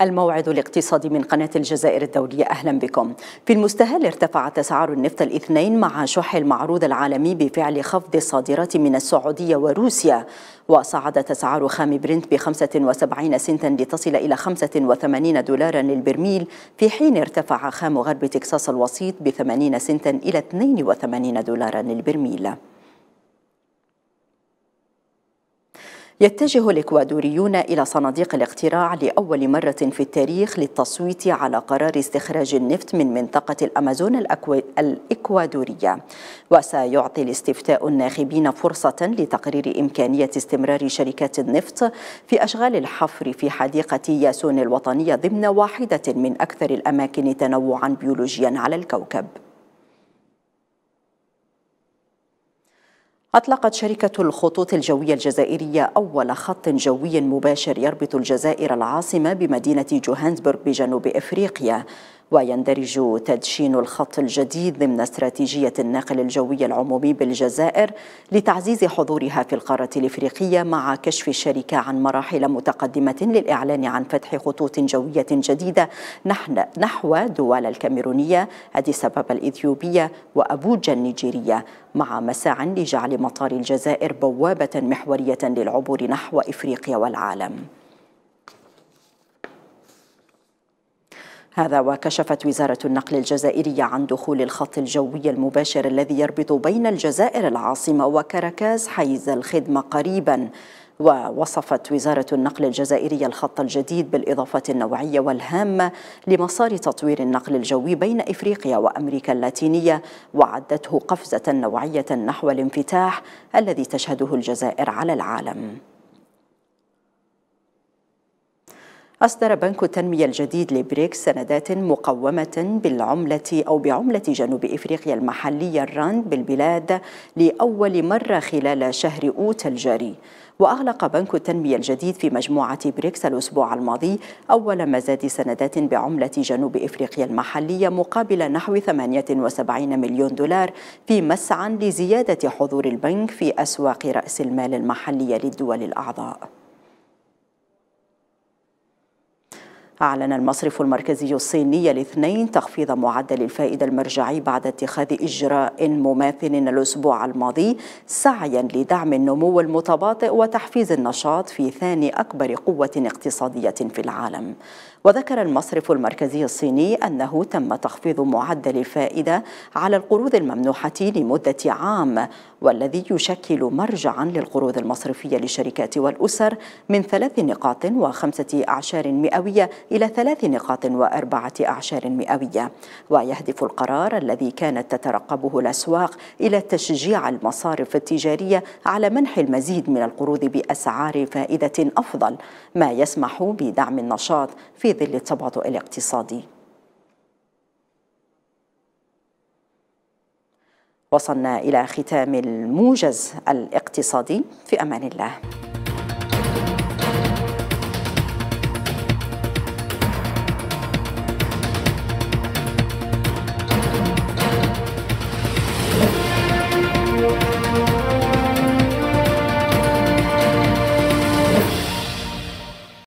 الموعد الاقتصادي من قناة الجزائر الدولية أهلا بكم في المستهل ارتفعت أسعار النفط الاثنين مع شح المعروض العالمي بفعل خفض الصادرات من السعودية وروسيا وصعدت أسعار خام برنت ب 75 سنتا لتصل إلى 85 دولارا للبرميل في حين ارتفع خام غرب تكساس الوسيط ب 80 سنتا إلى 82 دولارا للبرميل يتجه الإكوادوريون إلى صناديق الاقتراع لأول مرة في التاريخ للتصويت على قرار استخراج النفط من منطقة الأمازون الإكوادورية وسيعطي الاستفتاء الناخبين فرصة لتقرير إمكانية استمرار شركات النفط في أشغال الحفر في حديقة ياسون الوطنية ضمن واحدة من أكثر الأماكن تنوعا بيولوجيا على الكوكب أطلقت شركة الخطوط الجوية الجزائرية أول خط جوي مباشر يربط الجزائر العاصمة بمدينة جوهانسبرغ بجنوب إفريقيا ويندرج تدشين الخط الجديد ضمن استراتيجية الناقل الجوي العمومي بالجزائر لتعزيز حضورها في القارة الإفريقية مع كشف الشركة عن مراحل متقدمة للإعلان عن فتح خطوط جوية جديدة نحو دول الكاميرونية أدي سبب الإثيوبية وأبوجا النيجيرية مع مساع لجعل مطار الجزائر بوابة محورية للعبور نحو إفريقيا والعالم هذا وكشفت وزارة النقل الجزائرية عن دخول الخط الجوي المباشر الذي يربط بين الجزائر العاصمة وكركاز حيز الخدمة قريباً ووصفت وزارة النقل الجزائرية الخط الجديد بالإضافة النوعية والهامة لمسار تطوير النقل الجوي بين إفريقيا وأمريكا اللاتينية وعدته قفزة نوعية نحو الانفتاح الذي تشهده الجزائر على العالم أصدر بنك التنمية الجديد لبريكس سندات مقومة بالعملة أو بعملة جنوب إفريقيا المحلية الراند بالبلاد لأول مرة خلال شهر أوت الجاري وأغلق بنك التنمية الجديد في مجموعة بريكس الأسبوع الماضي أول مزاد سندات بعملة جنوب إفريقيا المحلية مقابل نحو 78 مليون دولار في مسعى لزيادة حضور البنك في أسواق رأس المال المحلية للدول الأعضاء أعلن المصرف المركزي الصيني الاثنين تخفيض معدل الفائدة المرجعي بعد اتخاذ إجراء مماثل الأسبوع الماضي سعيا لدعم النمو المتباطئ وتحفيز النشاط في ثاني أكبر قوة اقتصادية في العالم وذكر المصرف المركزي الصيني أنه تم تخفيض معدل الفائدة على القروض الممنوحة لمدة عام والذي يشكل مرجعا للقروض المصرفية للشركات والأسر من ثلاث نقاط وخمسة أعشار مئوية إلى ثلاث نقاط وأربعة أعشار مئوية ويهدف القرار الذي كانت تترقبه الأسواق إلى تشجيع المصارف التجارية على منح المزيد من القروض بأسعار فائدة أفضل ما يسمح بدعم النشاط في ظل التباطؤ الاقتصادي وصلنا إلى ختام الموجز الاقتصادي في أمان الله